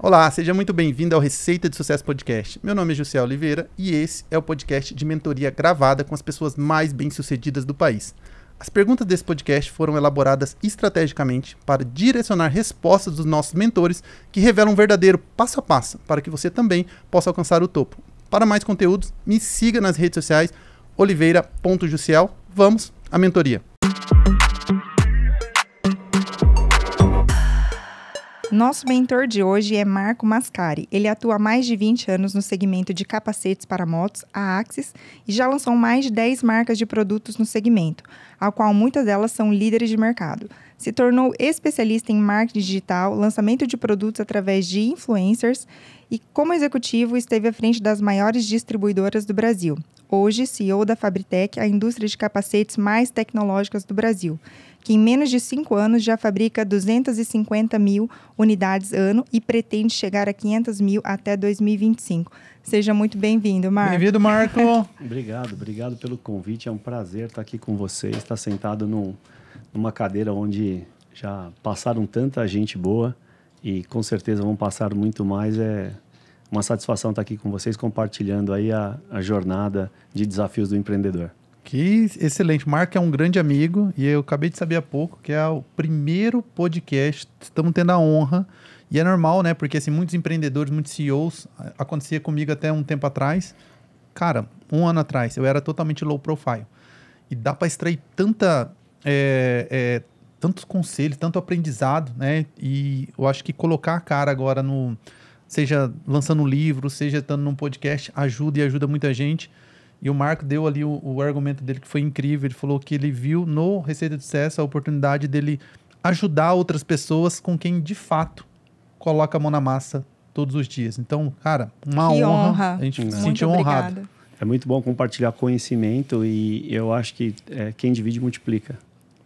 Olá, seja muito bem-vindo ao Receita de Sucesso Podcast. Meu nome é José Oliveira e esse é o podcast de mentoria gravada com as pessoas mais bem-sucedidas do país. As perguntas desse podcast foram elaboradas estrategicamente para direcionar respostas dos nossos mentores que revelam um verdadeiro passo a passo para que você também possa alcançar o topo. Para mais conteúdos, me siga nas redes sociais oliveira.juciel. Vamos à mentoria. Nosso mentor de hoje é Marco Mascari. Ele atua há mais de 20 anos no segmento de capacetes para motos, a Axis, e já lançou mais de 10 marcas de produtos no segmento, ao qual muitas delas são líderes de mercado. Se tornou especialista em marketing digital, lançamento de produtos através de influencers e, como executivo, esteve à frente das maiores distribuidoras do Brasil. Hoje, CEO da Fabritec, a indústria de capacetes mais tecnológicas do Brasil que em menos de cinco anos já fabrica 250 mil unidades ano e pretende chegar a 500 mil até 2025. Seja muito bem-vindo, Marco. Bem-vindo, Marco. obrigado, obrigado pelo convite. É um prazer estar aqui com vocês, estar sentado numa cadeira onde já passaram tanta gente boa e com certeza vão passar muito mais. É uma satisfação estar aqui com vocês, compartilhando aí a, a jornada de desafios do empreendedor. Que excelente. Marco é um grande amigo e eu acabei de saber há pouco que é o primeiro podcast. Estamos tendo a honra. E é normal, né? Porque assim, muitos empreendedores, muitos CEOs, acontecia comigo até um tempo atrás. Cara, um ano atrás, eu era totalmente low profile. E dá para extrair tanta, é, é, tantos conselhos, tanto aprendizado, né? E eu acho que colocar a cara agora no. Seja lançando um livro, seja estando num podcast, ajuda e ajuda muita gente. E o Marco deu ali o, o, argumento dele que foi incrível. Ele falou que ele viu no Receita de Sucesso a oportunidade dele ajudar outras pessoas com quem de fato coloca a mão na massa todos os dias. Então, cara, uma honra. honra. A gente se sentiu honrado. É muito bom compartilhar conhecimento e eu acho que é, quem divide multiplica.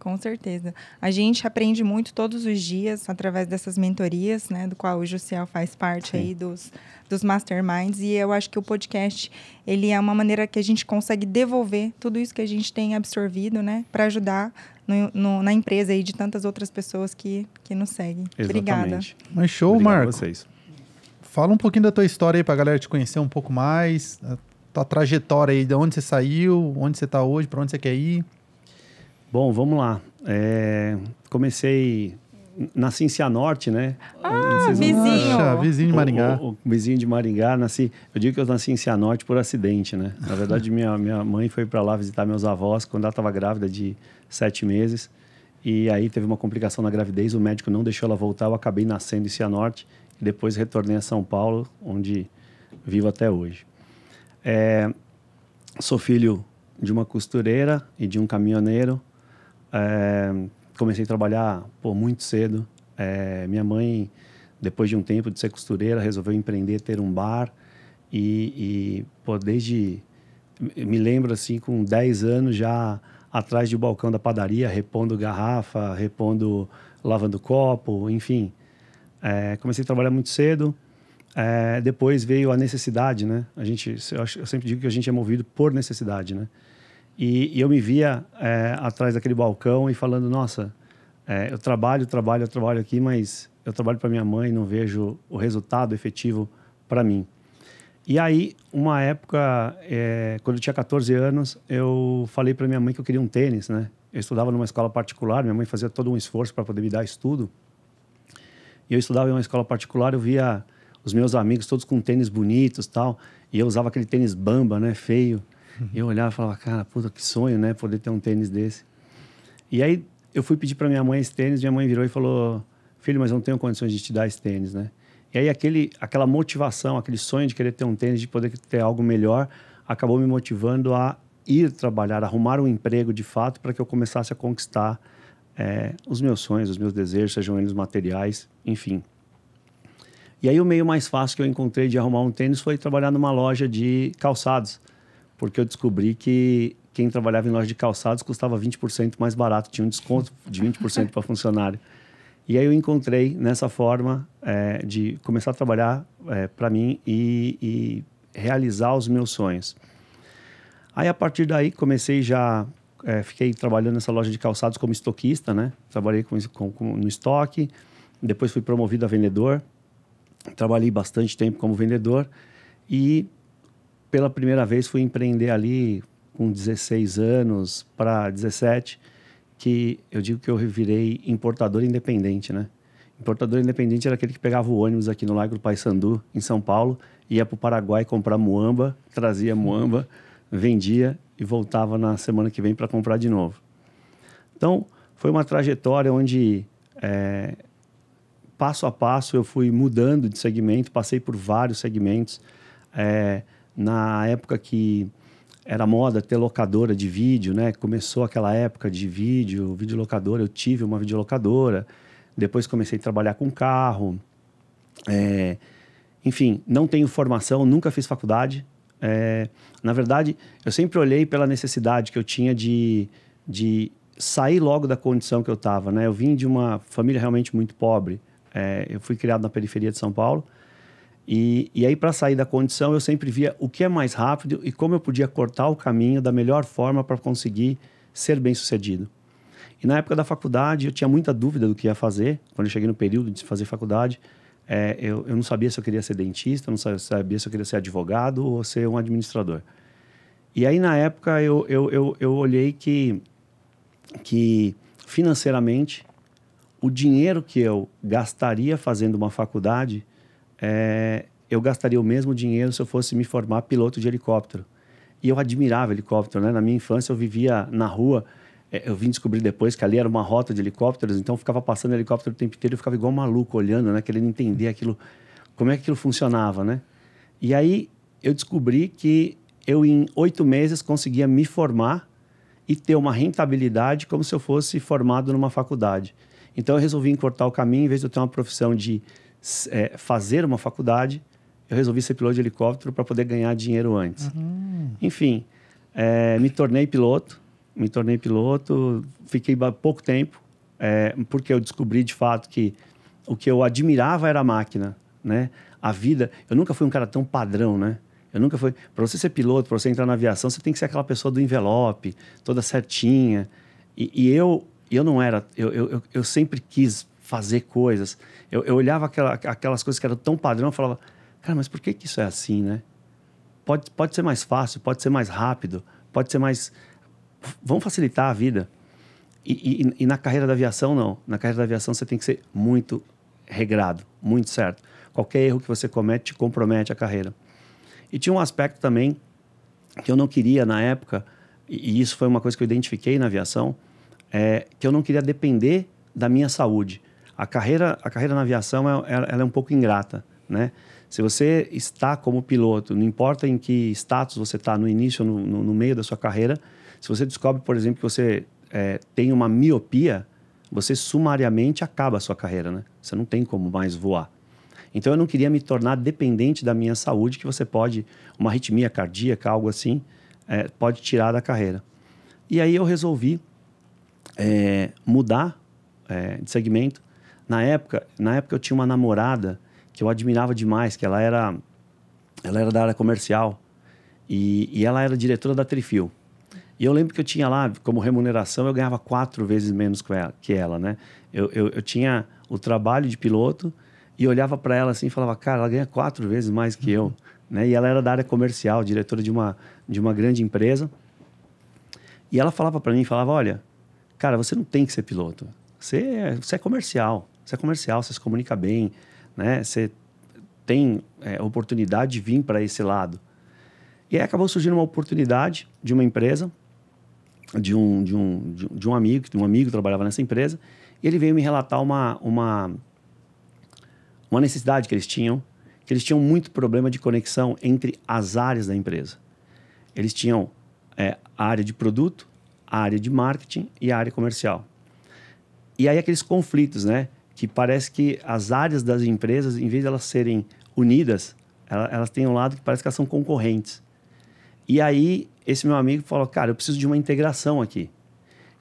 Com certeza. A gente aprende muito todos os dias através dessas mentorias, né, do qual o Jussiel faz parte Sim. aí dos, dos masterminds e eu acho que o podcast ele é uma maneira que a gente consegue devolver tudo isso que a gente tem absorvido, né, para ajudar no, no, na empresa e de tantas outras pessoas que, que nos seguem. Exatamente. Obrigada. Mas show, Marcos Marco. vocês. Fala um pouquinho da tua história aí para a galera te conhecer um pouco mais, a tua trajetória aí, de onde você saiu, onde você está hoje, para onde você quer ir. Bom, vamos lá. É, comecei na Cianorte, né? Ah, vizinho. Acha, vizinho de Maringá. O, o, o, vizinho de Maringá, nasci. Eu digo que eu nasci em Cianorte por acidente, né? Na verdade, minha, minha mãe foi para lá visitar meus avós quando ela estava grávida de sete meses. E aí teve uma complicação na gravidez, o médico não deixou ela voltar, eu acabei nascendo em Cianorte. E depois retornei a São Paulo, onde vivo até hoje. É, sou filho de uma costureira e de um caminhoneiro é, comecei a trabalhar pô, muito cedo. É, minha mãe, depois de um tempo de ser costureira, resolveu empreender, ter um bar. E, e pô, desde. Me lembro assim, com 10 anos já atrás do balcão da padaria, repondo garrafa, repondo, lavando copo, enfim. É, comecei a trabalhar muito cedo. É, depois veio a necessidade, né? A gente, eu, sempre digo que a gente é movido por necessidade, né? E, eu me via é, atrás daquele balcão e falando: nossa, é, eu trabalho, trabalho, trabalho aqui, mas eu trabalho para minha mãe, não vejo o resultado efetivo para mim. E aí, uma época, é, quando eu tinha 14 anos, eu falei para minha mãe que eu queria um tênis, né? Eu estudava numa escola particular, minha mãe fazia todo um esforço para poder me dar estudo. E eu estudava em uma escola particular, eu via os meus amigos todos com tênis bonitos tal, e eu usava aquele tênis bamba, né, feio. Uhum. Eu olhava e falava, cara, puta, que sonho, né? Poder ter um tênis desse. E aí eu fui pedir para minha mãe esse tênis, minha mãe virou e falou: Filho, mas eu não tenho condições de te dar esse tênis, né? E aí aquele, aquela motivação, aquele sonho de querer ter um tênis, de poder ter algo melhor, acabou me motivando a ir trabalhar, arrumar um emprego de fato para que eu começasse a conquistar é, os meus sonhos, os meus desejos, sejam eles materiais, enfim. E aí o meio mais fácil que eu encontrei de arrumar um tênis foi trabalhar numa loja de calçados porque eu descobri que quem trabalhava em loja de calçados custava 20% mais barato, tinha um desconto de 20% para funcionário. E aí eu encontrei nessa forma é, de começar a trabalhar é, para mim e, e, realizar os meus sonhos. Aí a partir daí comecei já, é, fiquei trabalhando nessa loja de calçados como estoquista, né? Trabalhei com, com, com, no estoque, depois fui promovido a vendedor, trabalhei bastante tempo como vendedor e pela primeira vez fui empreender ali com 16 anos para 17, que eu digo que eu virei importador independente, né? Importador independente era aquele que pegava o ônibus aqui no Lago do Paissandu, em São Paulo, ia para o Paraguai comprar muamba, trazia muamba, vendia e voltava na semana que vem para comprar de novo. Então, foi uma trajetória onde, é, passo a passo, eu fui mudando de segmento, passei por vários segmentos. É, na época que era moda ter locadora de vídeo, né? Começou aquela época de vídeo, videolocadora. Eu tive uma videolocadora. Depois comecei a trabalhar com carro. É, enfim, não tenho formação, nunca fiz faculdade. É, na verdade, eu sempre olhei pela necessidade que eu tinha de, de sair logo da condição que eu estava, né? Eu vim de uma família realmente muito pobre. É, eu fui criado na periferia de São Paulo e, e aí, para sair da condição, eu sempre via o que é mais rápido e como eu podia cortar o caminho da melhor forma para conseguir ser bem sucedido. E na época da faculdade, eu tinha muita dúvida do que ia fazer. Quando eu cheguei no período de fazer faculdade, é, eu, eu não sabia se eu queria ser dentista, não sabia se eu queria ser advogado ou ser um administrador. E aí, na época, eu, eu, eu, eu olhei que, que financeiramente, o dinheiro que eu gastaria fazendo uma faculdade é, eu gastaria o mesmo dinheiro se eu fosse me formar piloto de helicóptero. E eu admirava helicóptero, né? Na minha infância eu vivia na rua, é, eu vim descobrir depois que ali era uma rota de helicópteros, então eu ficava passando helicóptero o tempo inteiro, eu ficava igual um maluco olhando, né? Querendo entender aquilo, como é que aquilo funcionava, né? E aí eu descobri que eu em oito meses conseguia me formar e ter uma rentabilidade como se eu fosse formado numa faculdade. Então eu resolvi encurtar o caminho, em vez de eu ter uma profissão de é, fazer uma faculdade, eu resolvi ser piloto de helicóptero para poder ganhar dinheiro antes. Uhum. Enfim, é, me tornei piloto, me tornei piloto, fiquei pouco tempo, é, porque eu descobri de fato que o que eu admirava era a máquina, né? A vida, eu nunca fui um cara tão padrão, né? Eu nunca fui. Para você ser piloto, para você entrar na aviação, você tem que ser aquela pessoa do envelope, toda certinha. E, e eu, eu não era. Eu, eu, eu sempre quis fazer coisas. Eu, eu olhava aquela, aquelas coisas que eram tão padrão e falava, cara, mas por que, que isso é assim, né? Pode, pode ser mais fácil, pode ser mais rápido, pode ser mais. Vão facilitar a vida. E, e, e na carreira da aviação, não. Na carreira da aviação, você tem que ser muito regrado, muito certo. Qualquer erro que você comete te compromete a carreira. E tinha um aspecto também que eu não queria na época, e isso foi uma coisa que eu identifiquei na aviação, é que eu não queria depender da minha saúde a carreira, a carreira na aviação é, é, ela é um pouco ingrata, né? Se você está como piloto, não importa em que status você está, no início ou no, no, no, meio da sua carreira, se você descobre, por exemplo, que você é, tem uma miopia, você sumariamente acaba a sua carreira, né? Você não tem como mais voar. Então eu não queria me tornar dependente da minha saúde, que você pode, uma arritmia cardíaca, algo assim, é, pode tirar da carreira. E aí eu resolvi é, mudar é, de segmento na época, na época eu tinha uma namorada que eu admirava demais, que ela era, ela era da área comercial e, e ela era diretora da Trifil. E eu lembro que eu tinha lá, como remuneração, eu ganhava quatro vezes menos que ela, que ela né? Eu, eu, eu tinha o trabalho de piloto e olhava para ela assim e falava, cara, ela ganha quatro vezes mais que eu. Uhum. Né? E ela era da área comercial, diretora de uma, de uma grande empresa. E ela falava para mim, falava, olha, cara, você não tem que ser piloto. Você é, você é comercial. Você é comercial, você se comunica bem, né? Você tem é, oportunidade de vir para esse lado. E aí acabou surgindo uma oportunidade de uma empresa, de um, de um, de, de um amigo, um amigo trabalhava nessa empresa, e ele veio me relatar uma, uma, uma necessidade que eles tinham, que eles tinham muito problema de conexão entre as áreas da empresa. Eles tinham é, a área de produto, a área de marketing e a área comercial. E aí aqueles conflitos, né? que parece que as áreas das empresas, em vez de elas serem unidas, elas, elas têm um lado que parece que elas são concorrentes. E aí, esse meu amigo falou: Cara, eu preciso de uma integração aqui.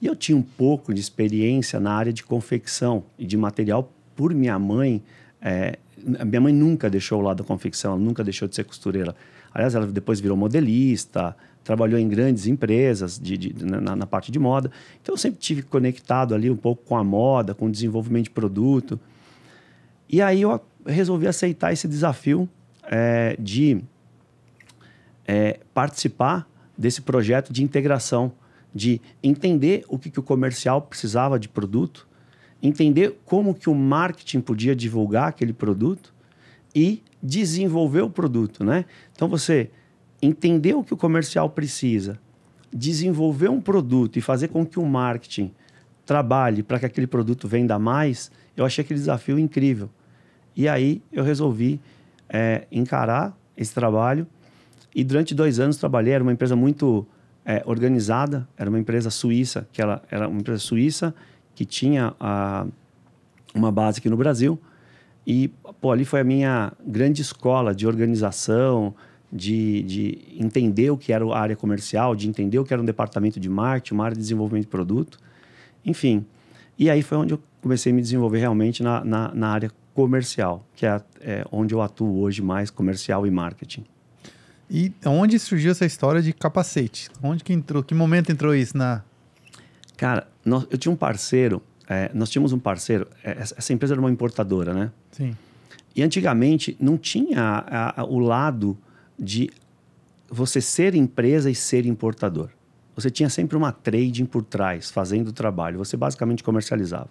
E eu tinha um pouco de experiência na área de confecção e de material por minha mãe. É, minha mãe nunca deixou o lado da confecção, ela nunca deixou de ser costureira. Aliás, ela depois virou modelista, trabalhou em grandes empresas de, de na, na, parte de moda. Então, eu sempre tive conectado ali um pouco com a moda, com o desenvolvimento de produto. E aí eu resolvi aceitar esse desafio é, de é, participar desse projeto de integração, de entender o que, que o comercial precisava de produto, entender como que o marketing podia divulgar aquele produto e desenvolver o produto, né? Então, você entender o que o comercial precisa, desenvolver um produto e fazer com que o marketing trabalhe para que aquele produto venda mais, eu achei aquele desafio incrível. E aí eu resolvi é, encarar esse trabalho e durante dois anos trabalhei. Era uma empresa muito é, organizada, era uma empresa suíça, que ela era uma empresa suíça que tinha a, uma base aqui no Brasil. E pô, ali foi a minha grande escola de organização, de, de entender o que era a área comercial, de entender o que era um departamento de marketing, uma área de desenvolvimento de produto, enfim. E aí foi onde eu comecei a me desenvolver realmente na, na, na área comercial, que é, é, onde eu atuo hoje mais, comercial e marketing. E onde surgiu essa história de capacete? Onde que entrou? Que momento entrou isso na? Cara, nós, eu tinha um parceiro. É, nós tínhamos um parceiro. É, essa empresa era uma importadora, né? Sim. E antigamente não tinha a, a, o lado de você ser empresa e ser importador. Você tinha sempre uma trading por trás, fazendo o trabalho. Você basicamente comercializava.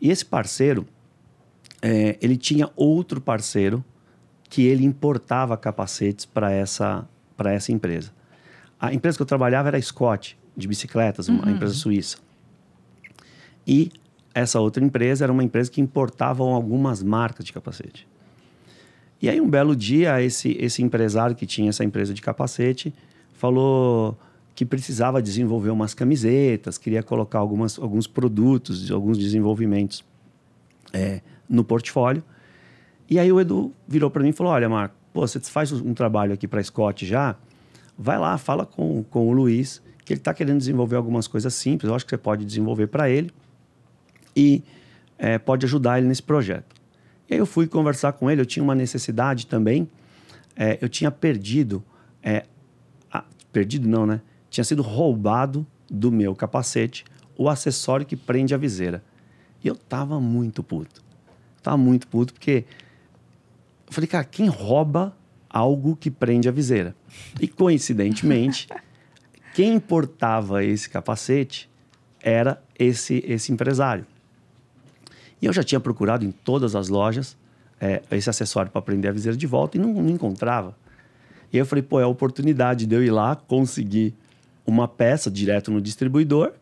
E esse parceiro, é, ele tinha outro parceiro que ele importava capacetes para essa, essa empresa. A empresa que eu trabalhava era a Scott, de bicicletas, uma uhum. empresa suíça. E essa outra empresa era uma empresa que importava algumas marcas de capacete. E aí, um belo dia, esse, esse empresário que tinha essa empresa de capacete falou que precisava desenvolver umas camisetas, queria colocar algumas, alguns produtos, alguns desenvolvimentos é, no portfólio. E aí o Edu virou para mim e falou: Olha, Marco, pô, você faz um trabalho aqui para Scott já, vai lá, fala com, com o Luiz, que ele está querendo desenvolver algumas coisas simples, eu acho que você pode desenvolver para ele e é, pode ajudar ele nesse projeto. E aí eu fui conversar com ele, eu tinha uma necessidade também. É, eu tinha perdido. É, a, perdido não, né? Tinha sido roubado do meu capacete o acessório que prende a viseira. E eu tava muito puto. Tava muito puto, porque. Eu falei, cara, quem rouba algo que prende a viseira? E coincidentemente, quem importava esse capacete era esse, esse empresário. E eu já tinha procurado em todas as lojas é, esse acessório para prender a viseira de volta e não, não encontrava. E eu falei, pô, é a oportunidade de eu ir lá conseguir uma peça direto no distribuidor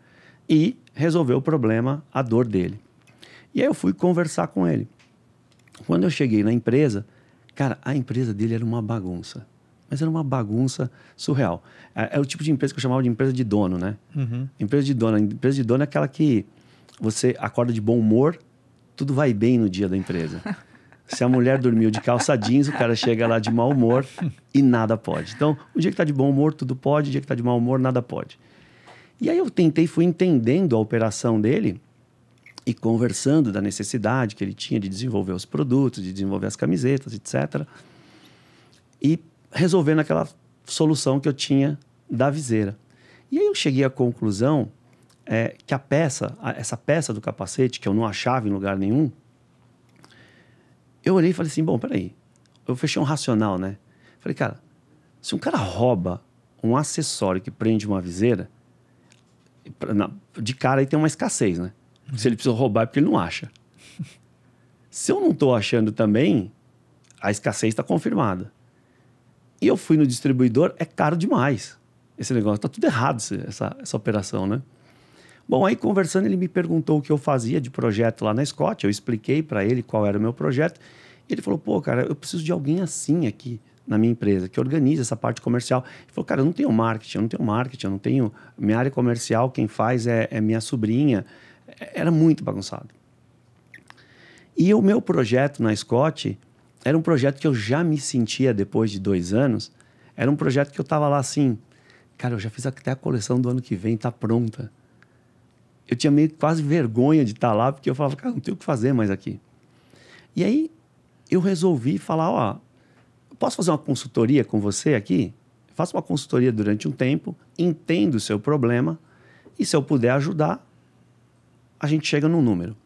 e resolver o problema, a dor dele. E aí eu fui conversar com ele. Quando eu cheguei na empresa, cara, a empresa dele era uma bagunça. Mas era uma bagunça surreal. É, é o tipo de empresa que eu chamava de empresa de dono, né? Uhum. Empresa de dono. Empresa de dono é aquela que você acorda de bom humor, tudo vai bem no dia da empresa. Se a mulher dormiu de calça jeans, o cara chega lá de mau humor e nada pode. Então, o dia que está de bom humor, tudo pode, o dia que está de mau humor, nada pode. E aí eu tentei, fui entendendo a operação dele e conversando da necessidade que ele tinha de desenvolver os produtos, de desenvolver as camisetas, etc. E resolvendo aquela solução que eu tinha da viseira. E aí eu cheguei à conclusão é, que a peça, a, essa peça do capacete, que eu não achava em lugar nenhum, eu olhei e falei assim: bom, peraí. Eu fechei um racional, né? Falei, cara, se um cara rouba um acessório que prende uma viseira, de cara aí tem uma escassez, né? Uhum. Se ele precisa roubar é porque ele não acha. se eu não estou achando também, a escassez está confirmada. E eu fui no distribuidor, é caro demais esse negócio. Tá tudo errado essa, essa operação, né? Bom, aí conversando, ele me perguntou o que eu fazia de projeto lá na Scott. Eu expliquei para ele qual era o meu projeto. Ele falou: pô, cara, eu preciso de alguém assim aqui na minha empresa, que organize essa parte comercial. Ele falou, cara, eu não tenho marketing, eu não tenho marketing, eu não tenho. Minha área comercial, quem faz é, é minha sobrinha. É, era muito bagunçado. E o meu projeto na Scott era um projeto que eu já me sentia depois de dois anos. Era um projeto que eu estava lá assim, cara, eu já fiz até a coleção do ano que vem, tá pronta eu tinha meio quase vergonha de estar tá lá, porque eu falava, cara, não tenho o que fazer mais aqui. E aí eu resolvi falar, ó, posso fazer uma consultoria com você aqui? Faço uma consultoria durante um tempo, entendo o seu problema e se eu puder ajudar, a gente chega num número.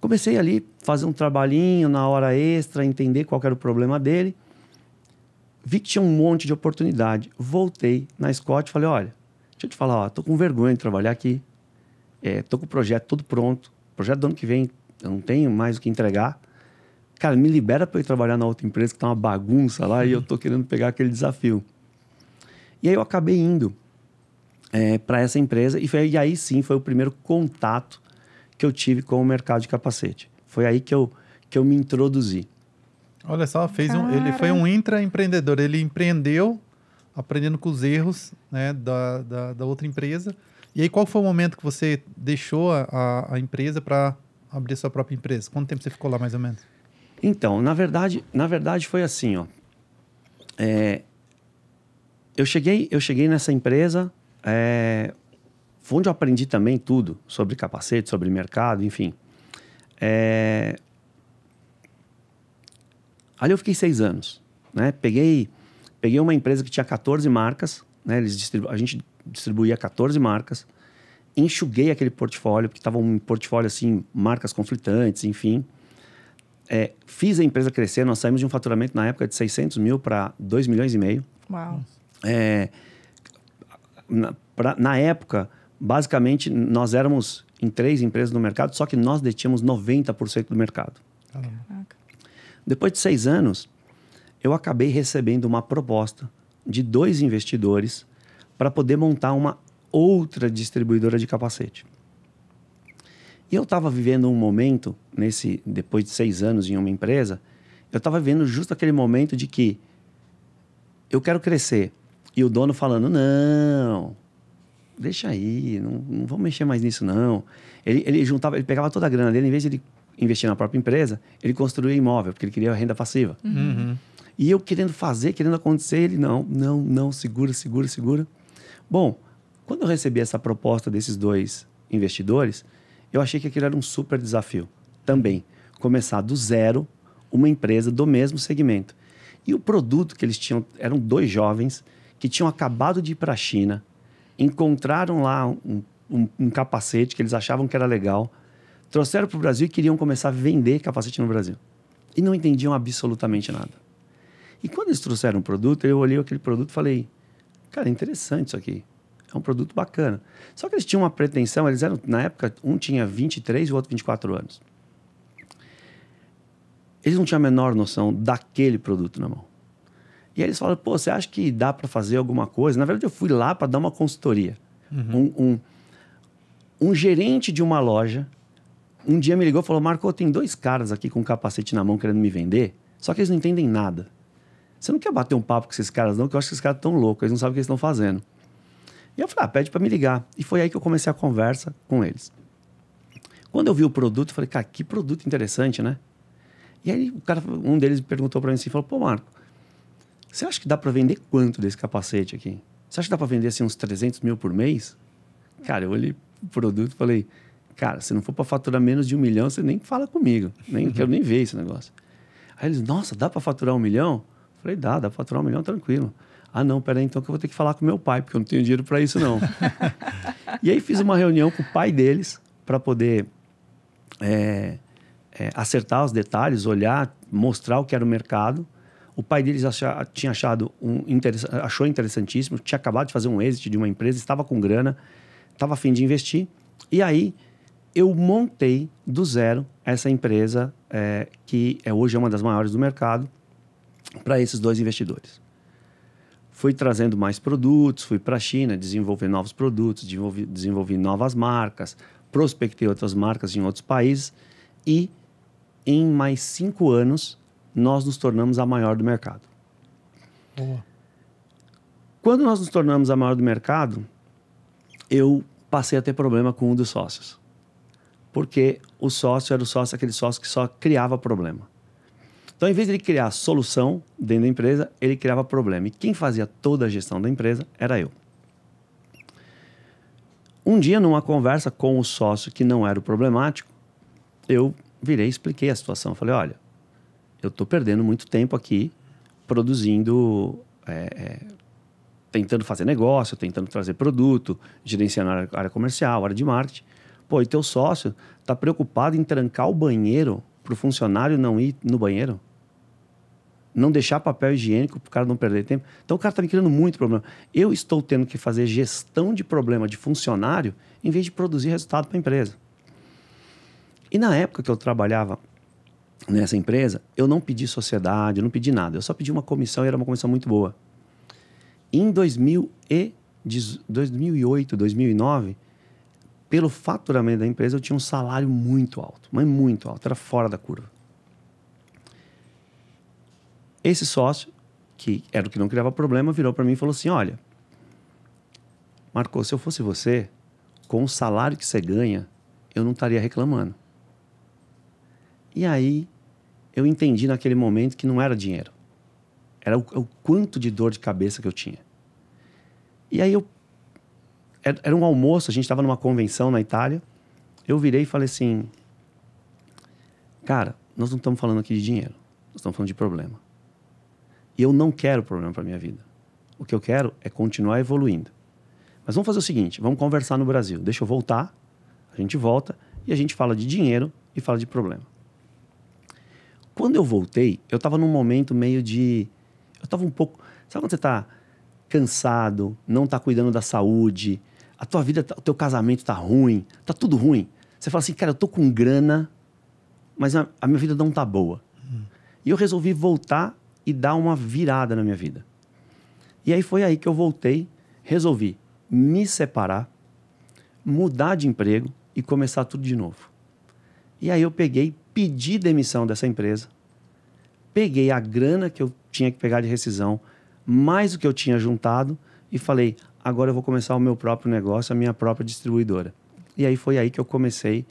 Comecei ali fazer um trabalhinho na hora extra, entender qual era o problema dele. Vi que tinha um monte de oportunidade. Voltei na Scott e falei: olha, Deixa eu te falar, ó, tô com vergonha de trabalhar aqui. É, tô com o projeto todo pronto. Projeto do ano que vem, eu não tenho mais o que entregar. Cara, me libera para eu ir trabalhar na outra empresa que tá uma bagunça lá uhum. e eu tô querendo pegar aquele desafio. E aí eu acabei indo é, para essa empresa e, foi, e aí sim foi o primeiro contato que eu tive com o mercado de capacete. Foi aí que eu, que eu me introduzi. Olha só, fez um, ele foi um intraempreendedor. Ele empreendeu aprendendo com os erros né, da, da, da, outra empresa. E aí, qual foi o momento que você deixou a, a empresa para abrir sua própria empresa? Quanto tempo você ficou lá, mais ou menos? Então, na verdade, na verdade foi assim, ó. É, eu cheguei, eu cheguei nessa empresa, é, foi onde eu aprendi também tudo sobre capacete, sobre mercado, enfim. É, ali eu fiquei seis anos, né? Peguei Peguei uma empresa que tinha 14 marcas, né? Eles distribu... a gente distribuía 14 marcas. Enxuguei aquele portfólio, porque estava um portfólio assim, marcas conflitantes, enfim. É, fiz a empresa crescer, nós saímos de um faturamento na época de 600 mil para 2 milhões e meio. Uau! É, na, pra, na época, basicamente, nós éramos em três empresas no mercado, só que nós detínhamos 90% do mercado. Caraca. Depois de seis anos, eu acabei recebendo uma proposta de dois investidores para poder montar uma outra distribuidora de capacete. E eu estava vivendo um momento, nesse depois de seis anos em uma empresa, eu estava vivendo justo aquele momento de que eu quero crescer. E o dono falando, não, deixa aí, não, não vamos mexer mais nisso não. Ele, ele juntava, ele pegava toda a grana dele, em vez de ele investir na própria empresa, ele construía imóvel, porque ele queria renda passiva. Uhum. uhum. E eu querendo fazer, querendo acontecer, ele não, não, não, segura, segura, segura. Bom, quando eu recebi essa proposta desses dois investidores, eu achei que aquilo era um super desafio também. Começar do zero uma empresa do mesmo segmento. E o produto que eles tinham eram dois jovens que tinham acabado de ir para a China, encontraram lá um, um, um capacete que eles achavam que era legal, trouxeram para o Brasil e queriam começar a vender capacete no Brasil. E não entendiam absolutamente nada. E quando eles trouxeram um produto, eu olhei aquele produto e falei, cara, interessante isso aqui. É um produto bacana. Só que eles tinham uma pretensão, eles eram, na época, um tinha 23 e o outro 24 anos. Eles não tinham a menor noção daquele produto na mão. E aí eles falaram, pô, você acha que dá para fazer alguma coisa? Na verdade, eu fui lá para dar uma consultoria. Uhum. Um, um, um gerente de uma loja um dia me ligou e falou: Marco, tem dois caras aqui com um capacete na mão querendo me vender, só que eles não entendem nada. Você não quer bater um papo com esses caras, não, que eu acho que esses caras estão loucos, eles não sabem o que eles estão fazendo. E eu falei, ah, pede para me ligar. E foi aí que eu comecei a conversa com eles. Quando eu vi o produto, eu falei, cara, que produto interessante, né? E aí o cara, um deles perguntou para mim assim, falou, pô, Marco, você acha que dá para vender quanto desse capacete aqui? Você acha que dá para vender assim uns 300 mil por mês? Cara, eu olhei o produto e falei, cara, se não for para faturar menos de um milhão, você nem fala comigo, nem uhum. quero nem ver esse negócio. Aí eles, nossa, dá para faturar um milhão? Falei, dá, dá pra faturar um milhão tranquilo. Ah, não, peraí, então que eu vou ter que falar com meu pai, porque eu não tenho dinheiro para isso, não. e aí fiz uma reunião com o pai deles para poder é, é, acertar os detalhes, olhar, mostrar o que era o mercado. O pai deles achar, tinha achado um achou interessantíssimo, tinha acabado de fazer um exit de uma empresa, estava com grana, estava afim de investir. E aí eu montei do zero essa empresa é, que é, hoje é uma das maiores do mercado para esses dois investidores. Fui trazendo mais produtos, fui para a China, desenvolver novos produtos, desenvolvi, desenvolvi novas marcas, prospectei outras marcas em outros países e em mais cinco anos nós nos tornamos a maior do mercado. Boa. Quando nós nos tornamos a maior do mercado, eu passei a ter problema com um dos sócios. Porque o sócio era o sócio, aquele sócio que só criava problema. Então, em vez de ele criar solução dentro da empresa, ele criava problema. E quem fazia toda a gestão da empresa era eu. Um dia, numa conversa com o sócio que não era o problemático, eu virei e expliquei a situação. Falei: olha, eu estou perdendo muito tempo aqui produzindo, é, é, tentando fazer negócio, tentando trazer produto, gerenciando a área comercial, a área de marketing. Pô, e teu sócio está preocupado em trancar o banheiro para o funcionário não ir no banheiro? não deixar papel higiênico para o cara não perder tempo. Então o cara está me criando muito problema. Eu estou tendo que fazer gestão de problema de funcionário em vez de produzir resultado para a empresa. E na época que eu trabalhava nessa empresa, eu não pedi sociedade, eu não pedi nada. Eu só pedi uma comissão e era uma comissão muito boa. Em 2008, 2009, pelo faturamento da empresa, eu tinha um salário muito alto, mas muito alto, era fora da curva. Esse sócio, que era o que não criava problema, virou para mim e falou assim: Olha, Marcos, se eu fosse você, com o salário que você ganha, eu não estaria reclamando. E aí eu entendi naquele momento que não era dinheiro. Era o, o quanto de dor de cabeça que eu tinha. E aí eu. Era, era um almoço, a gente estava numa convenção na Itália. Eu virei e falei assim: Cara, nós não estamos falando aqui de dinheiro, nós estamos falando de problema. E eu não quero problema para minha vida. O que eu quero é continuar evoluindo. Mas vamos fazer o seguinte, vamos conversar no Brasil. Deixa eu voltar, a gente volta e a gente fala de dinheiro e fala de problema. Quando eu voltei, eu estava num momento meio de... Eu estava um pouco... Sabe quando você está cansado, não está cuidando da saúde, a tua vida, tá, o teu casamento está ruim, está tudo ruim. Você fala assim, cara, eu tô com grana, mas a, minha vida não está boa. Uhum. E eu resolvi voltar e dar uma virada na minha vida. E aí foi aí que eu voltei, resolvi me separar, mudar de emprego e começar tudo de novo. E aí eu peguei, pedi demissão dessa empresa, peguei a grana que eu tinha que pegar de rescisão, mais o que eu tinha juntado e falei: agora eu vou começar o meu próprio negócio, a minha própria distribuidora. E aí foi aí que eu comecei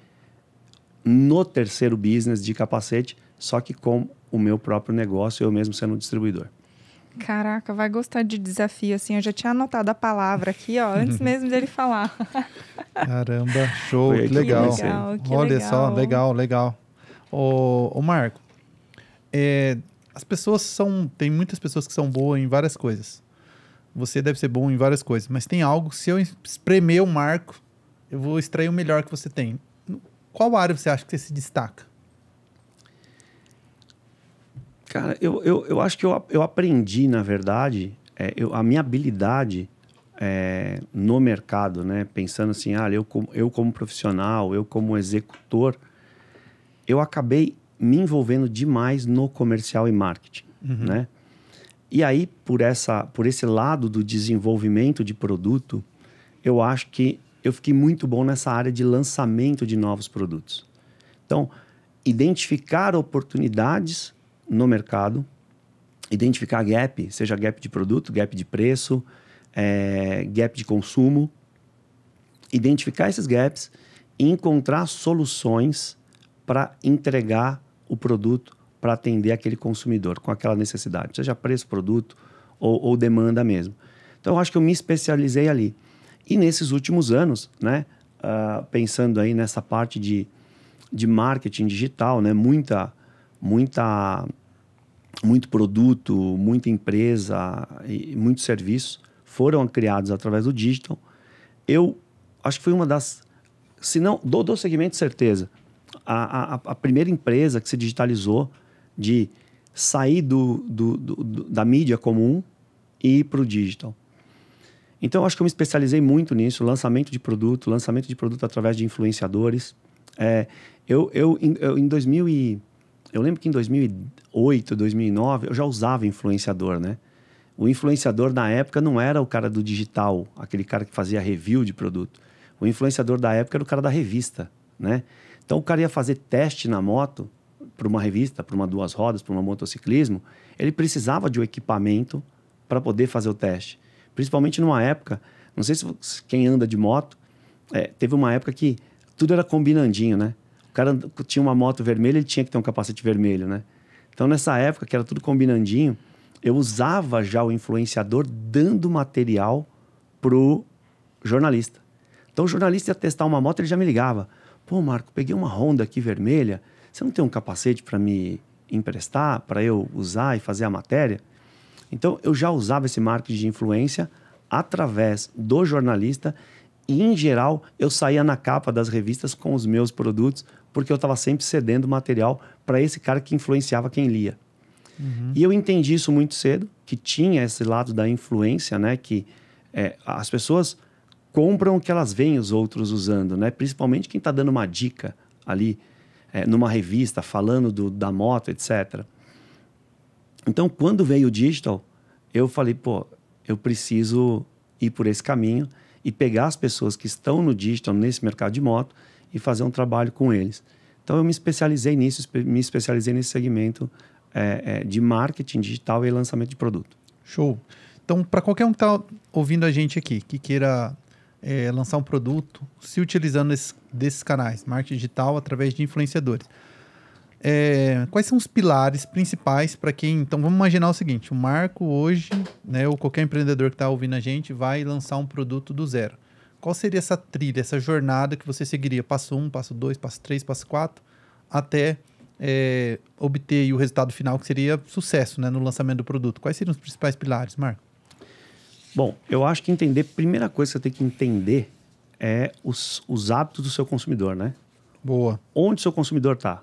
no terceiro business de capacete, só que com o meu próprio negócio, eu mesmo sendo distribuidor. Caraca, vai gostar de desafio, assim. Eu já tinha anotado a palavra aqui, ó, antes mesmo dele falar. Caramba, show, que legal. Que legal que Olha legal. só, legal, legal. Ô, ô Marco, é, as pessoas são. Tem muitas pessoas que são boas em várias coisas. Você deve ser bom em várias coisas, mas tem algo, se eu espremer o Marco, eu vou extrair o melhor que você tem. Qual área você acha que você se destaca? Cara, eu, eu, eu acho que eu, eu aprendi, na verdade, é, eu, a minha habilidade é, no mercado, né? Pensando assim, ah, eu, eu como profissional, eu como executor, eu acabei me envolvendo demais no comercial e marketing, uhum. né? E aí, por, essa, por esse lado do desenvolvimento de produto, eu acho que eu fiquei muito bom nessa área de lançamento de novos produtos. Então, identificar oportunidades no mercado, identificar gap, seja gap de produto, gap de preço, é, gap de consumo, identificar esses gaps e encontrar soluções para entregar o produto para atender aquele consumidor com aquela necessidade, seja preço, produto ou, ou demanda mesmo. Então, eu acho que eu me especializei ali. E nesses últimos anos, né, uh, pensando aí nessa parte de, de marketing digital, né, muita, muita muito produto, muita empresa e muito serviço foram criados através do digital. Eu acho que foi uma das, se não, do, do segmento, certeza, a, a, a primeira empresa que se digitalizou de sair do, do, do da mídia comum e ir para o digital. Então, acho que eu me especializei muito nisso, lançamento de produto, lançamento de produto através de influenciadores. É, eu, eu, em, eu, em 2000 e eu lembro que em 2008, 2009, eu já usava influenciador, né? O influenciador na época não era o cara do digital, aquele cara que fazia review de produto. O influenciador da época era o cara da revista, né? Então o cara ia fazer teste na moto para uma revista, para uma duas rodas, para um motociclismo, ele precisava de um equipamento para poder fazer o teste. Principalmente numa época, não sei se quem anda de moto, é, teve uma época que tudo era combinandinho, né? O cara tinha uma moto vermelha, ele tinha que ter um capacete vermelho, né? Então, nessa época, que era tudo combinandinho, eu usava já o influenciador dando material pro jornalista. Então, o jornalista ia testar uma moto, ele já me ligava. Pô, Marco, peguei uma Honda aqui vermelha. Você não tem um capacete para me emprestar, para eu usar e fazer a matéria? Então, eu já usava esse marketing de influência através do jornalista e, em geral, eu saía na capa das revistas com os meus produtos porque eu estava sempre cedendo material para esse cara que influenciava quem lia. Uhum. E eu entendi isso muito cedo, que tinha esse lado da influência, né? Que é, as pessoas compram o que elas veem os outros usando, né? Principalmente quem está dando uma dica ali é, numa revista, falando do, da moto, etc. Então, quando veio o digital, eu falei, pô, eu preciso ir por esse caminho e pegar as pessoas que estão no digital, nesse mercado de moto, e fazer um trabalho com eles. Então eu me especializei nisso, me especializei nesse segmento é, é, de marketing digital e lançamento de produto. Show. Então, para qualquer um que está ouvindo a gente aqui, que queira é, lançar um produto se utilizando esse, desses canais, marketing digital através de influenciadores. É, quais são os pilares principais para quem. Então vamos imaginar o seguinte: o Marco hoje, né, ou qualquer empreendedor que está ouvindo a gente, vai lançar um produto do zero qual seria essa trilha, essa jornada que você seguiria? Passo 1, um, passo 2, passo 3, passo 4, até é, obter o resultado final, que seria sucesso né, no lançamento do produto. Quais seriam os principais pilares, Marco? Bom, eu acho que entender, primeira coisa que você tem que entender é os, os hábitos do seu consumidor, né? Boa. Onde o seu consumidor está?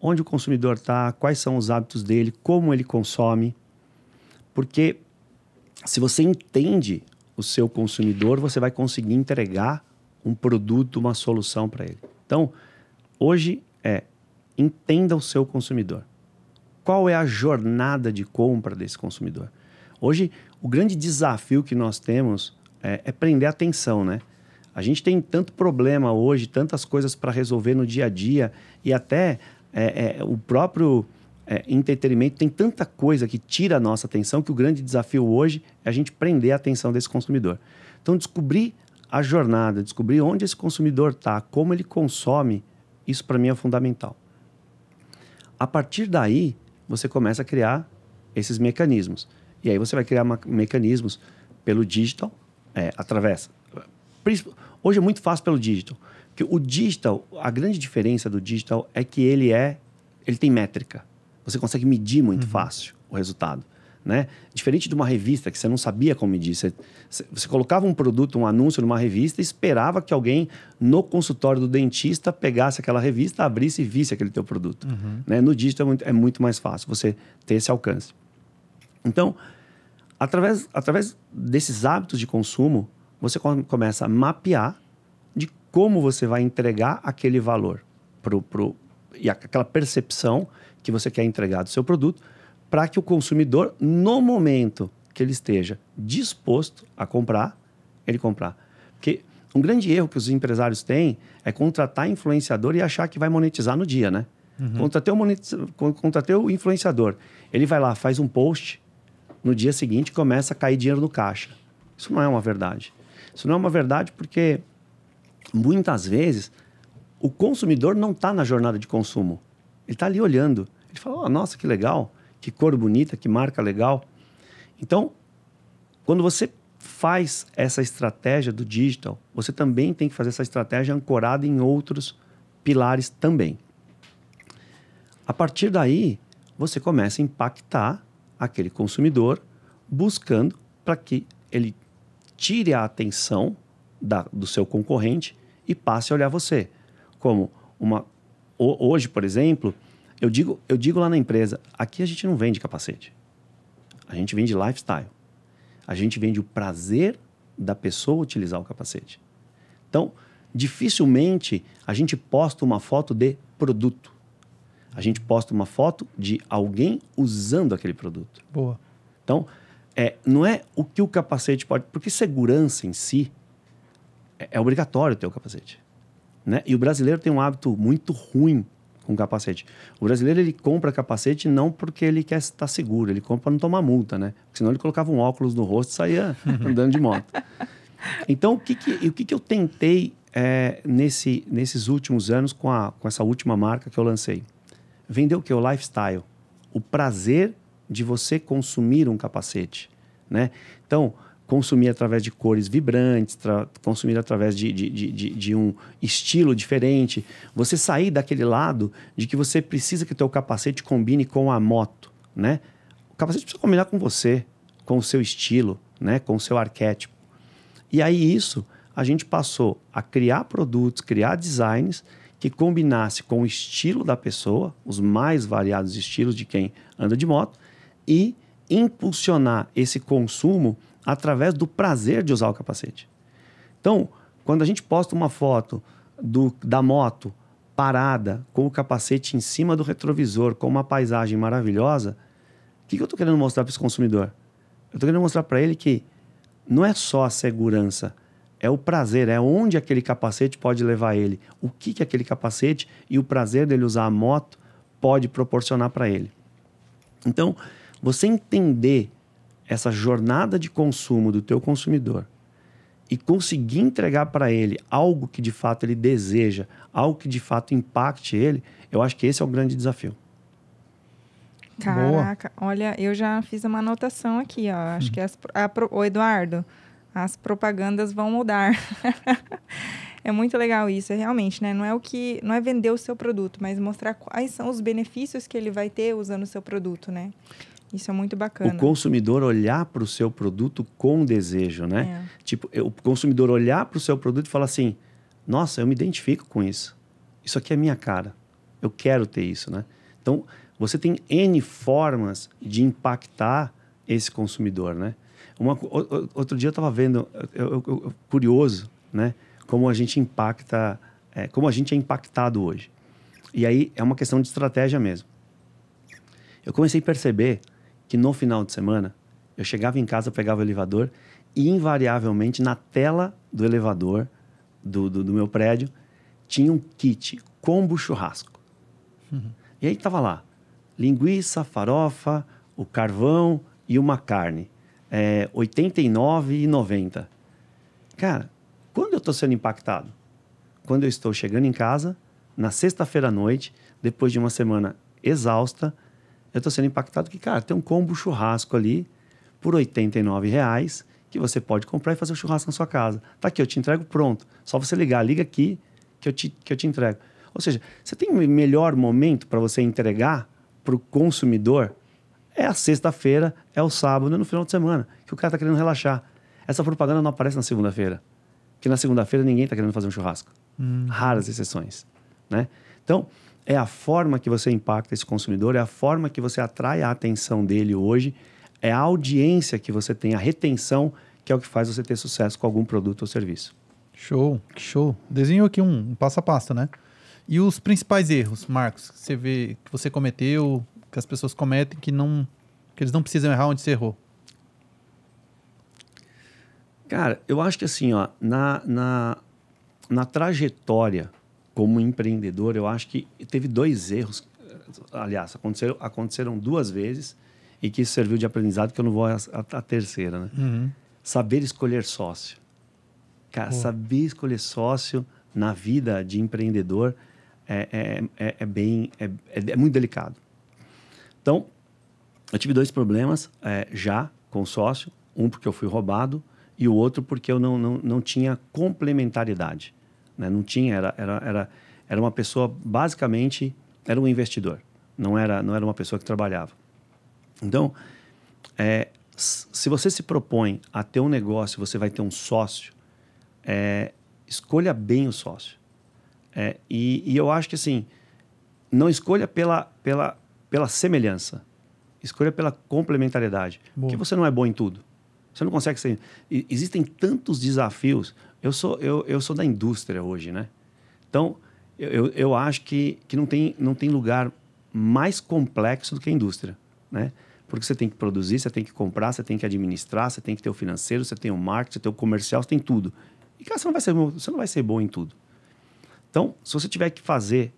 Onde o consumidor está? Quais são os hábitos dele? Como ele consome? Porque se você entende o seu consumidor, você vai conseguir entregar um produto, uma solução para ele. Então, hoje é entenda o seu consumidor. Qual é a jornada de compra desse consumidor? Hoje, o grande desafio que nós temos é, é prender atenção, né? A gente tem tanto problema hoje, tantas coisas para resolver no dia a dia e até é, é, o próprio é, entretenimento, tem tanta coisa que tira a nossa atenção que o grande desafio hoje é a gente prender a atenção desse consumidor. Então, descobrir a jornada, descobrir onde esse consumidor está, como ele consome, isso para mim é fundamental. A partir daí, você começa a criar esses mecanismos. E aí você vai criar mecanismos pelo digital, é, através. Hoje é muito fácil pelo digital. Porque o digital, a grande diferença do digital é que ele é, ele tem métrica você consegue medir muito uhum. fácil o resultado. Né? Diferente de uma revista que você não sabia como medir. Você, você colocava um produto, um anúncio numa revista e esperava que alguém no consultório do dentista pegasse aquela revista, abrisse e visse aquele teu produto. Uhum. Né? No digital é muito, é muito mais fácil você ter esse alcance. Então, através, através desses hábitos de consumo, você começa a mapear de como você vai entregar aquele valor pro, pro, e aquela percepção que você quer entregar do seu produto, para que o consumidor, no momento que ele esteja disposto a comprar, ele comprar. Porque um grande erro que os empresários têm é contratar influenciador e achar que vai monetizar no dia, né? Uhum. Contratei, o o influenciador. Ele vai lá, faz um post, no dia seguinte começa a cair dinheiro no caixa. Isso não é uma verdade. Isso não é uma verdade porque muitas vezes o consumidor não está na jornada de consumo. Ele está ali olhando. Ele fala: oh, nossa, que legal, que cor bonita, que marca legal. Então, quando você faz essa estratégia do digital, você também tem que fazer essa estratégia ancorada em outros pilares também. A partir daí, você começa a impactar aquele consumidor, buscando para que ele tire a atenção da, do seu concorrente e passe a olhar você como uma hoje, por exemplo, eu digo, eu digo lá na empresa, aqui a gente não vende capacete. A gente vende lifestyle. A gente vende o prazer da pessoa utilizar o capacete. Então, dificilmente a gente posta uma foto de produto. A gente posta uma foto de alguém usando aquele produto. Boa. Então, é, não é o que o capacete pode. Porque segurança em si é, é obrigatório ter o capacete. Né? E o brasileiro tem um hábito muito ruim com capacete. O brasileiro ele compra capacete não porque ele quer estar seguro, ele compra para não tomar multa, né? Porque senão ele colocava um óculos no rosto e saía andando de moto. Então, o que, que, o que, que eu tentei é, nesse, nesses últimos anos com, a, com essa última marca que eu lancei? Vender o que? O lifestyle. O prazer de você consumir um capacete, né? Então, consumir através de cores vibrantes, consumir através de, de, de, de, um estilo diferente. Você sair daquele lado de que você precisa que o teu capacete combine com a moto, né? O capacete precisa combinar com você, com o seu estilo, né? Com o seu arquétipo. E aí isso, a gente passou a criar produtos, criar designs que combinasse com o estilo da pessoa, os mais variados estilos de quem anda de moto, e impulsionar esse consumo através do prazer de usar o capacete. Então, quando a gente posta uma foto do, da moto parada com o capacete em cima do retrovisor, com uma paisagem maravilhosa, o que, que eu estou querendo mostrar para esse consumidor? Eu estou querendo mostrar para ele que não é só a segurança, é o prazer, é onde aquele capacete pode levar ele, o que, que aquele capacete e o prazer dele usar a moto pode proporcionar para ele. Então, você entender essa jornada de consumo do teu consumidor e conseguir entregar para ele algo que de fato ele deseja, algo que de fato impacte ele, eu acho que esse é o grande desafio. Caraca, Boa. olha, eu já fiz uma anotação aqui, ó. Acho hum. que as, a, o Eduardo, as propagandas vão mudar. é muito legal isso, realmente, né? Não é o que, não é vender o seu produto, mas mostrar quais são os benefícios que ele vai ter usando o seu produto, né? Isso é muito bacana. O consumidor olhar para o seu produto com desejo, né? É. Tipo, o consumidor olhar para o seu produto e falar assim: nossa, eu me identifico com isso. Isso aqui é minha cara. Eu quero ter isso, né? Então, você tem N formas de impactar esse consumidor, né? Uma, outro dia eu estava vendo, eu, eu, eu, curioso, né? Como a gente impacta, é, como a gente é impactado hoje. E aí é uma questão de estratégia mesmo. Eu comecei a perceber que no final de semana eu chegava em casa, pegava o elevador e invariavelmente na tela do elevador do, do, do meu prédio tinha um kit combo churrasco. Uhum. E aí tava lá linguiça, farofa, o carvão e uma carne. É, eh, 89,90. Cara, quando eu estou sendo impactado? Quando eu estou chegando em casa, na sexta-feira à noite, depois de uma semana exausta, eu estou sendo impactado que, cara, tem um combo churrasco ali por R$ reais que você pode comprar e fazer o churrasco na sua casa. Tá aqui, eu te entrego pronto. Só você ligar, liga aqui que eu te, que eu te entrego. Ou seja, você tem um melhor momento para você entregar para o consumidor é a sexta-feira, é o sábado, é no final de semana, que o cara está querendo relaxar. Essa propaganda não aparece na segunda-feira. Porque na segunda-feira ninguém está querendo fazer um churrasco. Hum. Raras exceções. Né? Então, é a forma que você impacta esse consumidor, é a forma que você atrai a atenção dele hoje, é a audiência que você tem, a retenção, que é o que faz você ter sucesso com algum produto ou serviço. Show, show. Desenho aqui um, um passo a passo, né? E os principais erros, Marcos, que você vê que você cometeu, que as pessoas cometem, que não que eles não precisam errar onde você errou? Cara, eu acho que assim, ó, na, na, na trajetória como empreendedor, eu acho que teve dois erros. Aliás, aconteceram, aconteceram duas vezes e que isso serviu de aprendizado, que eu não vou à terceira, né? Uhum. Saber escolher sócio. Cara, saber escolher sócio na vida de empreendedor é, é, é, é bem... É, é, é muito delicado. Então, eu tive dois problemas é, já com sócio. Um porque eu fui roubado e o outro porque eu não, não, não tinha complementaridade. Né? Não tinha, era, era, era, era uma pessoa, basicamente, era um investidor. Não era, não era uma pessoa que trabalhava. Então, é, se você se propõe a ter um negócio, você vai ter um sócio, é, escolha bem o sócio. É, e, e, eu acho que assim, não escolha pela, pela, pela semelhança, escolha pela complementariedade. Bom. Porque você não é bom em tudo. Você não consegue ser. Existem tantos desafios. Eu sou, eu, eu sou da indústria hoje, né? Então, eu, eu acho que, que não, tem, não tem lugar mais complexo do que a indústria, né? Porque você tem que produzir, você tem que comprar, você tem que administrar, você tem que ter o financeiro, você tem o marketing, você tem o comercial, você tem tudo. E, cara, você não vai ser, você não vai ser bom em tudo. Então, se você tiver que fazer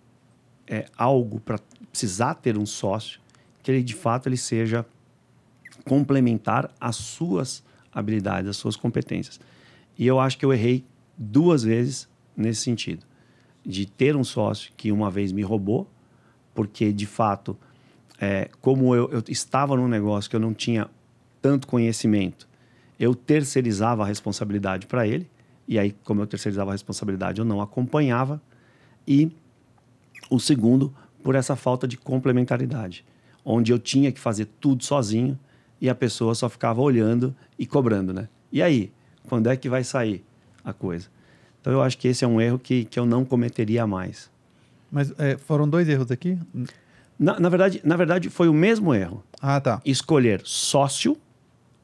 é, algo para precisar ter um sócio, que ele, de fato ele seja complementar às suas habilidades, às suas competências. E eu acho que eu errei duas vezes nesse sentido. De ter um sócio que uma vez me roubou, porque de fato, é, como eu, eu estava num negócio que eu não tinha tanto conhecimento, eu terceirizava a responsabilidade para ele. E aí, como eu terceirizava a responsabilidade, eu não acompanhava. E o segundo, por essa falta de complementaridade, onde eu tinha que fazer tudo sozinho e a pessoa só ficava olhando e cobrando, né? E aí? quando é que vai sair a coisa. Então eu acho que esse é um erro que, que eu não cometeria mais. Mas é, foram dois erros aqui? Na, na, verdade, na verdade, foi o mesmo erro. Ah, tá. Escolher sócio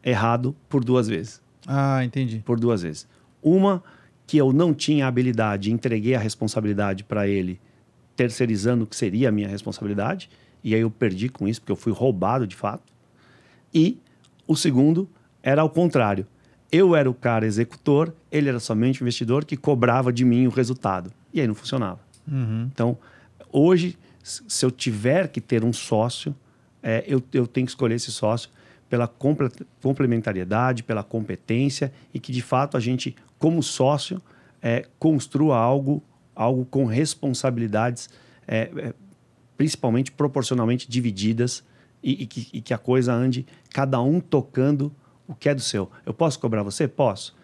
errado por duas vezes. Ah, entendi. Por duas vezes. Uma que eu não tinha habilidade, entreguei a responsabilidade para ele, terceirizando o que seria a minha responsabilidade, e aí eu perdi com isso, porque eu fui roubado de fato. E o segundo era ao contrário eu era o cara executor, ele era somente o investidor que cobrava de mim o resultado. E aí não funcionava. Uhum. Então, hoje, se eu tiver que ter um sócio, é, eu, eu tenho que escolher esse sócio pela complementariedade, pela competência e que, de fato, a gente, como sócio, é, construa algo, algo com responsabilidades, é, é principalmente proporcionalmente divididas e, e, que, e que a coisa ande cada um tocando o que é do seu. Eu posso cobrar você? Posso.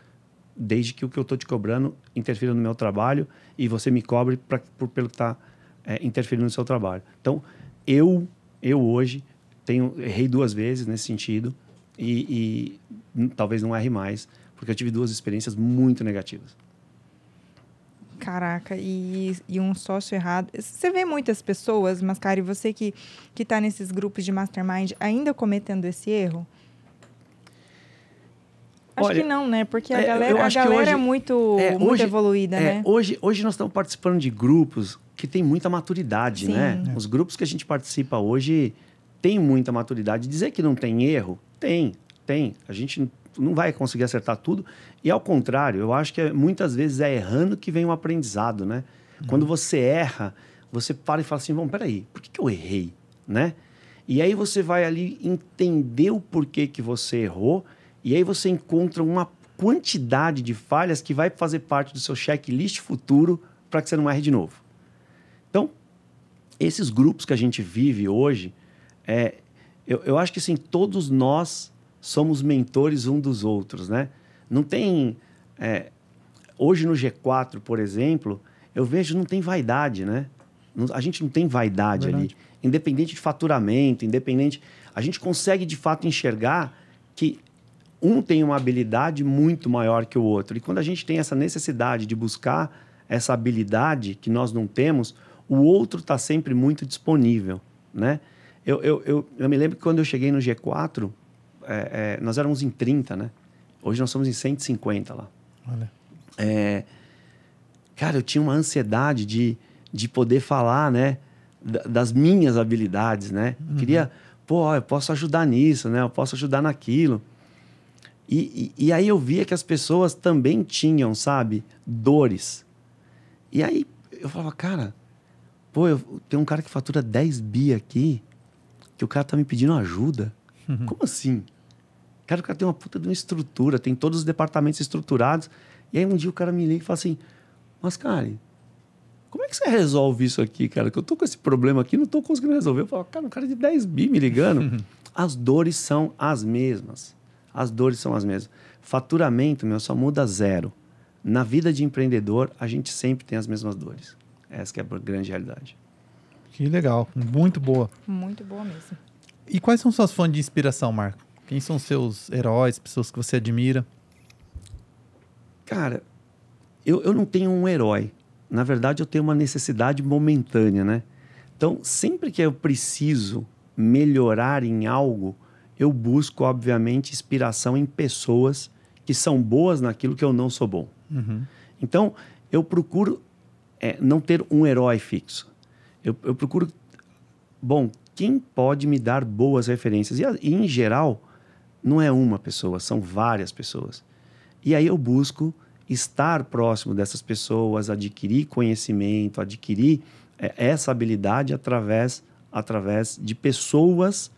Desde que o que eu estou te cobrando interfira no meu trabalho e você me cobre pra, por, pelo que está é, interferindo no seu trabalho. Então, eu, eu hoje tenho, errei duas vezes nesse sentido e, e talvez não erre mais, porque eu tive duas experiências muito negativas. Caraca, e, e, um sócio errado. Você vê muitas pessoas, mas e você que, que tá nesses grupos de mastermind ainda cometendo esse erro? Acho Olha, que não, né? Porque a é, galera, a galera é hoje, é muito, é, muito hoje, evoluída, é, né? Hoje, hoje nós estamos participando de grupos que tem muita maturidade, né? Sim. né? É. Os grupos que a gente participa hoje tem muita maturidade. Dizer que não tem erro, tem, tem. A gente não vai conseguir acertar tudo. E ao contrário, eu acho que é, muitas vezes é errando que vem o um aprendizado, né? Uhum. Quando você erra, você para e fala assim, bom, peraí, por que, que eu errei, né? E aí você vai ali entender o porquê que você errou e aí você encontra uma quantidade de falhas que vai fazer parte do seu checklist futuro para que você não erre de novo. Então, esses grupos que a gente vive hoje, é, eu, eu acho que sim todos nós somos mentores um dos outros, né? Não tem... É, hoje no G4, por exemplo, eu vejo não tem vaidade, né? A gente não tem vaidade Verdade. ali. Independente de faturamento, independente... A gente consegue, de fato, enxergar que um tem uma habilidade muito maior que o outro. E quando a gente tem essa necessidade de buscar essa habilidade que nós não temos, o outro está sempre muito disponível, né? Eu, eu, eu, eu, me lembro que quando eu cheguei no G4, é, é, nós éramos em 30, né? Hoje nós somos em 150 lá. Olha. É, cara, eu tinha uma ansiedade de, de poder falar, né? Das minhas habilidades, né? Uhum. Queria, pô, eu posso ajudar nisso, né? Eu posso ajudar naquilo. E, e, e, aí eu via que as pessoas também tinham, sabe, dores. E aí eu falava, cara, pô, eu, tem um cara que fatura 10 bi aqui, que o cara tá me pedindo ajuda. Uhum. Como assim? Cara, o cara tem uma puta de uma estrutura, tem todos os departamentos estruturados. E aí um dia o cara me liga e fala assim, mas cara, como é que você resolve isso aqui, cara? Que eu tô com esse problema aqui, não tô conseguindo resolver. Eu falo, cara, um cara de 10 bi me ligando. Uhum. as dores são as mesmas as dores são as mesmas. Faturamento, meu, só muda zero. Na vida de empreendedor, a gente sempre tem as mesmas dores. Essa é a grande realidade. Que legal, muito boa. Muito boa mesmo. E quais são suas fontes de inspiração, Marco? Quem são seus heróis, pessoas que você admira? Cara, eu, eu não tenho um herói. Na verdade, eu tenho uma necessidade momentânea, né? Então, sempre que eu preciso melhorar em algo, eu busco, obviamente, inspiração em pessoas que são boas naquilo que eu não sou bom. Uhum. Então, eu procuro é, não ter um herói fixo. Eu, eu, procuro, bom, quem pode me dar boas referências? E, e, em geral, não é uma pessoa, são várias pessoas. E aí eu busco estar próximo dessas pessoas, adquirir conhecimento, adquirir é, essa habilidade através, através de pessoas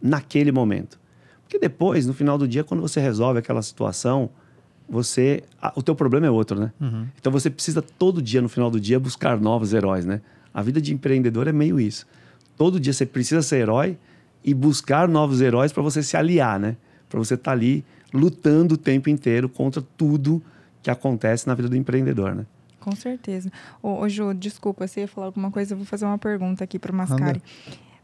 naquele momento. Porque depois, no final do dia, quando você resolve aquela situação, você o teu problema é outro, né? Uhum. Então você precisa todo dia no final do dia buscar novos heróis, né? A vida de empreendedor é meio isso. Todo dia você precisa ser herói e buscar novos heróis para você se aliar, né? Para você estar tá ali lutando o tempo inteiro contra tudo que acontece na vida do empreendedor, né? Com certeza. Ô, ô Ju, desculpa, você ia falar alguma coisa, eu vou fazer uma pergunta aqui para o Mascari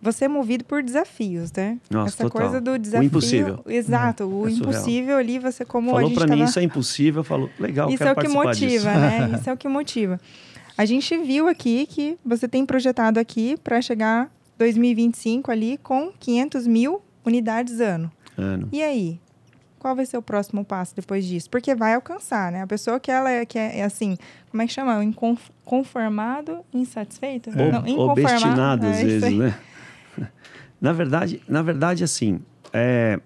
você é movido por desafios, né? Nossa, Essa total. coisa do desafio. O impossível. Exato, uhum. o é impossível ali, você como Falou para tava... mim, isso é impossível, falou, legal, Isso é o que motiva, disso. né? Isso é o que motiva. A gente viu aqui que você tem projetado aqui para chegar 2025 ali com 500 mil unidades ano. Ano. E aí? Qual vai ser o próximo passo depois disso? Porque vai alcançar, né? A pessoa que ela é, que é, é assim, como é que chama? Inconformado, insatisfeito? É. Não, inconformado. Obstinado, é às vezes, né? Na verdade, na verdade assim, é...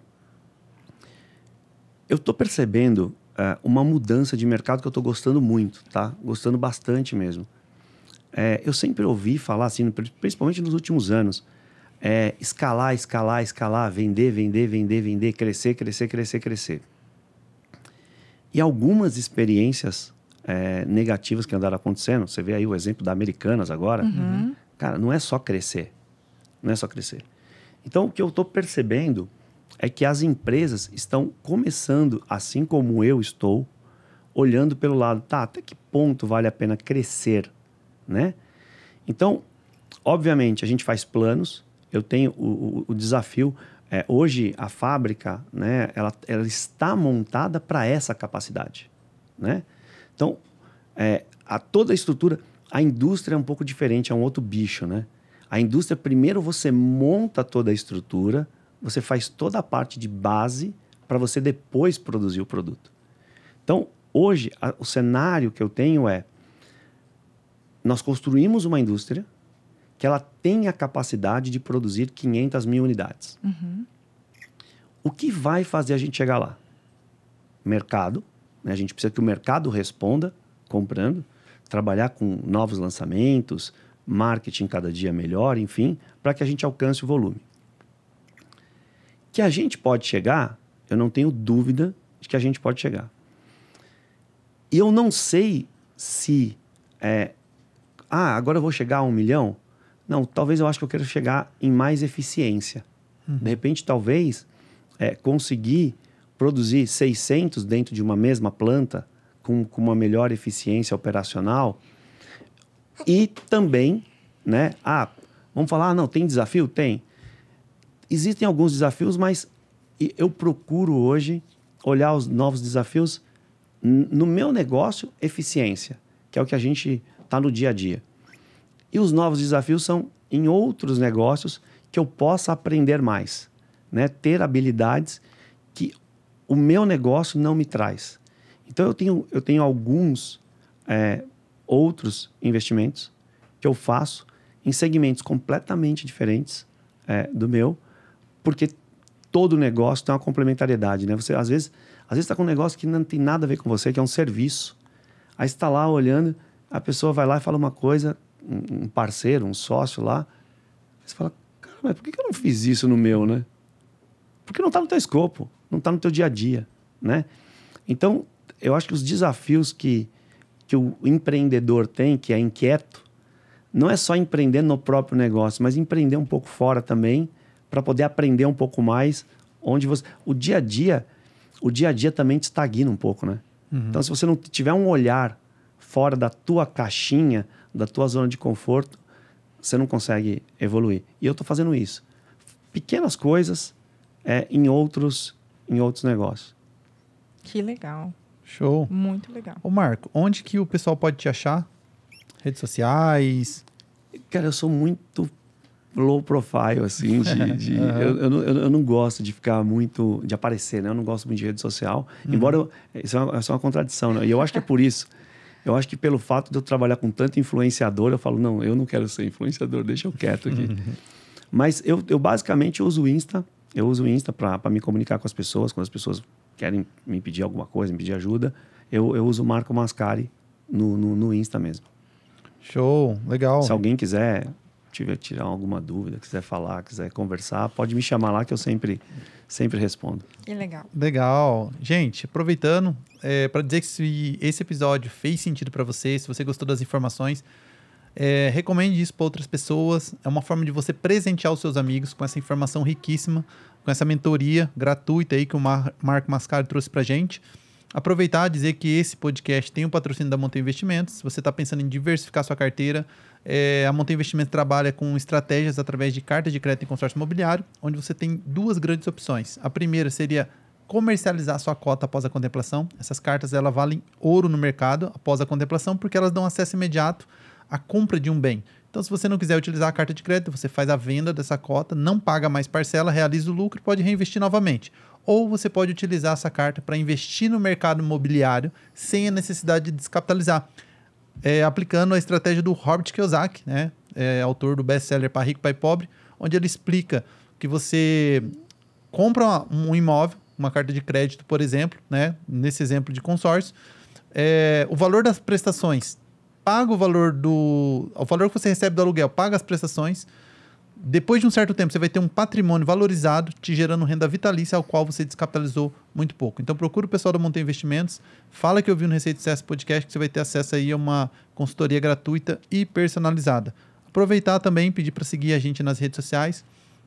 eu estou percebendo é, uma mudança de mercado que eu estou gostando muito, tá? Gostando bastante mesmo. É, eu sempre ouvi falar assim, principalmente nos últimos anos, é, escalar, escalar, escalar, vender, vender, vender, vender, crescer, crescer, crescer, crescer. E algumas experiências é, negativas que andaram acontecendo, você vê aí o exemplo da Americanas agora, uhum. cara, não é só crescer, não é só crescer. Então, o que eu estou percebendo é que as empresas estão começando, assim como eu estou, olhando pelo lado, tá, até que ponto vale a pena crescer, né? Então, obviamente, a gente faz planos, eu tenho o, o, o desafio, é, hoje a fábrica, né, ela, ela está montada para essa capacidade, né? Então, é, a toda a estrutura, a indústria é um pouco diferente, é um outro bicho, né? A indústria, primeiro você monta toda a estrutura, você faz toda a parte de base para você depois produzir o produto. Então, hoje, a, o cenário que eu tenho é: nós construímos uma indústria que ela tem a capacidade de produzir 500 mil unidades. Uhum. O que vai fazer a gente chegar lá? Mercado. Né? A gente precisa que o mercado responda comprando, trabalhar com novos lançamentos, marketing cada dia melhor, enfim, para que a gente alcance o volume. Que a gente pode chegar, eu não tenho dúvida de que a gente pode chegar. E eu não sei se é, ah, agora eu vou chegar a um milhão. Não, talvez eu acho que eu quero chegar em mais eficiência. Uhum. De repente, talvez é, conseguir produzir 600 dentro de uma mesma planta com, com uma melhor eficiência operacional e também, né? Ah, vamos falar, ah, não, tem desafio? Tem. Existem alguns desafios, mas eu procuro hoje olhar os novos desafios no meu negócio, eficiência, que é o que a gente está no dia a dia. E os novos desafios são em outros negócios que eu possa aprender mais, né? ter habilidades que o meu negócio não me traz. Então eu tenho, eu tenho alguns é, outros investimentos que eu faço em segmentos completamente diferentes é, do meu, porque todo negócio tem uma complementariedade, né? Você às vezes, às vezes está com um negócio que não tem nada a ver com você, que é um serviço. Aí está lá olhando, a pessoa vai lá e fala uma coisa, um parceiro, um sócio lá, você fala, cara, mas por que eu não fiz isso no meu, né? Porque não está no teu escopo, não está no teu dia a dia, né? Então, eu acho que os desafios que que o empreendedor tem, que é inquieto, não é só empreender no próprio negócio, mas empreender um pouco fora também, para poder aprender um pouco mais onde você. O dia a dia, o dia a dia também te estagna um pouco, né? Uhum. Então, se você não tiver um olhar fora da tua caixinha, da tua zona de conforto, você não consegue evoluir. E eu estou fazendo isso. Pequenas coisas é, em outros em outros negócios. Que legal. Show. Muito legal. Ô, Marco, onde que o pessoal pode te achar? Redes sociais? Cara, eu sou muito low profile, assim. De, de uhum. eu, eu, não, eu, não, gosto de ficar muito. de aparecer, né? Eu não gosto muito de rede social. Uhum. Embora. Eu, isso é, uma, isso é uma contradição, né? E eu acho que é por isso. Eu acho que pelo fato de eu trabalhar com tanto influenciador, eu falo, não, eu não quero ser influenciador, deixa eu quieto aqui. Uhum. Mas eu, eu basicamente uso o Insta. Eu uso o Insta para me comunicar com as pessoas, quando as pessoas querem me pedir alguma coisa, me pedir ajuda, eu, eu uso o Marco Mascari no, no, no Insta mesmo. Show, legal. Se alguém quiser tiver tirar alguma dúvida, quiser falar, quiser conversar, pode me chamar lá que eu sempre sempre respondo. Que legal. Legal. Gente, aproveitando é, para dizer que se esse episódio fez sentido para você, se você gostou das informações, é, recomende isso para outras pessoas. É uma forma de você presentear os seus amigos com essa informação riquíssima, com essa mentoria gratuita aí que o Mar Marco Mascaro trouxe para gente. Aproveitar e dizer que esse podcast tem o patrocínio da Monte Investimentos. Se você está pensando em diversificar sua carteira, é, a Monte Investimentos trabalha com estratégias através de cartas de crédito em consórcio imobiliário, onde você tem duas grandes opções. A primeira seria comercializar sua cota após a contemplação. Essas cartas ela valem ouro no mercado após a contemplação porque elas dão acesso imediato a compra de um bem. Então, se você não quiser utilizar a carta de crédito, você faz a venda dessa cota, não paga mais parcela, realiza o lucro e pode reinvestir novamente. Ou você pode utilizar essa carta para investir no mercado imobiliário sem a necessidade de descapitalizar, é, aplicando a estratégia do Robert Kiyosaki, né? É, autor do best-seller Para Rico, Pai Pobre, onde ele explica que você compra um imóvel, uma carta de crédito, por exemplo, né? nesse exemplo de consórcio, é, o valor das prestações paga o valor do. O valor que você recebe do aluguel, paga as prestações. Depois de um certo tempo, você vai ter um patrimônio valorizado, te gerando renda vitalícia, ao qual você descapitalizou muito pouco. Então, procura o pessoal da Monte Investimentos, fala que eu vi no Receita Sucesso Podcast, que você vai ter acesso aí a uma consultoria gratuita e personalizada. Aproveitar também, pedir para seguir a gente nas redes sociais,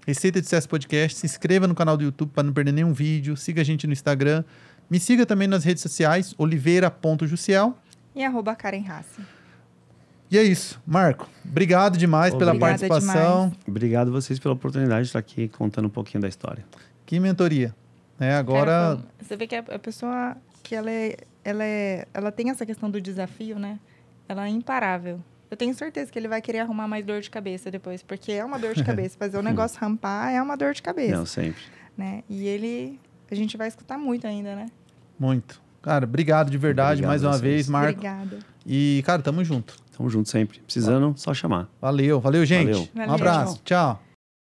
Receita de Sucesso Podcast, se inscreva no canal do YouTube para não perder nenhum vídeo, siga a gente no Instagram, me siga também nas redes sociais, oliveira.juciel e arroba Karen Hassi. E é isso. Marco, obrigado demais Obrigada pela participação. Demais. Obrigado vocês pela oportunidade de estar aqui contando um pouquinho da história. Que mentoria. É, agora. você vê que a pessoa que ela é, ela é, ela tem essa questão do desafio, né? Ela é imparável. Eu tenho certeza que ele vai querer arrumar mais dor de cabeça depois, porque é uma dor de cabeça. Fazer o um negócio rampar é uma dor de cabeça. Não, sempre. Né? E ele, a gente vai escutar muito ainda, né? Muito. Cara, obrigado de verdade obrigado mais uma vez, Marco. Obrigado. E, cara, tamo junto. Tamo junto sempre. Precisando, só chamar. Valeu, valeu, gente. Valeu. Um abraço. Tchau.